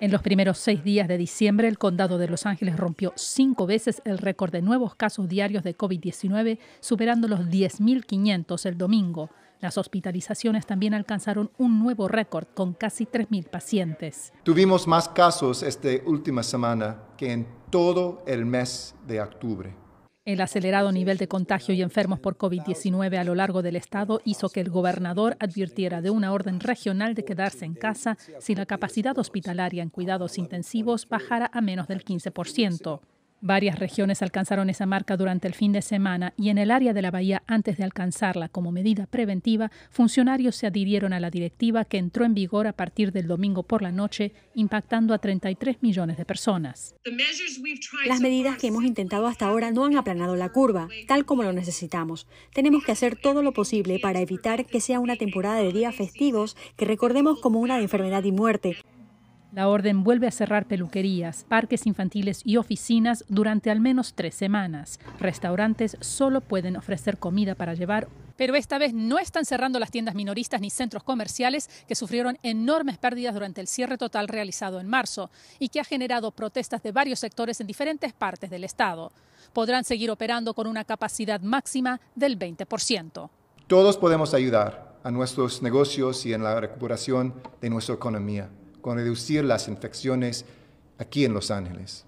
En los primeros seis días de diciembre, el condado de Los Ángeles rompió cinco veces el récord de nuevos casos diarios de COVID-19, superando los 10.500 el domingo. Las hospitalizaciones también alcanzaron un nuevo récord con casi 3.000 pacientes. Tuvimos más casos esta última semana que en todo el mes de octubre. El acelerado nivel de contagio y enfermos por COVID-19 a lo largo del estado hizo que el gobernador advirtiera de una orden regional de quedarse en casa si la capacidad hospitalaria en cuidados intensivos bajara a menos del 15%. Varias regiones alcanzaron esa marca durante el fin de semana y en el área de la bahía antes de alcanzarla como medida preventiva, funcionarios se adhirieron a la directiva que entró en vigor a partir del domingo por la noche, impactando a 33 millones de personas. Las medidas que hemos intentado hasta ahora no han aplanado la curva, tal como lo necesitamos. Tenemos que hacer todo lo posible para evitar que sea una temporada de días festivos que recordemos como una de enfermedad y muerte, la orden vuelve a cerrar peluquerías, parques infantiles y oficinas durante al menos tres semanas. Restaurantes solo pueden ofrecer comida para llevar. Pero esta vez no están cerrando las tiendas minoristas ni centros comerciales que sufrieron enormes pérdidas durante el cierre total realizado en marzo y que ha generado protestas de varios sectores en diferentes partes del Estado. Podrán seguir operando con una capacidad máxima del 20%. Todos podemos ayudar a nuestros negocios y en la recuperación de nuestra economía con reducir las infecciones aquí en Los Ángeles.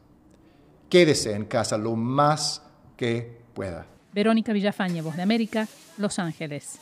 Quédese en casa lo más que pueda. Verónica Villafañe, Voz de América, Los Ángeles.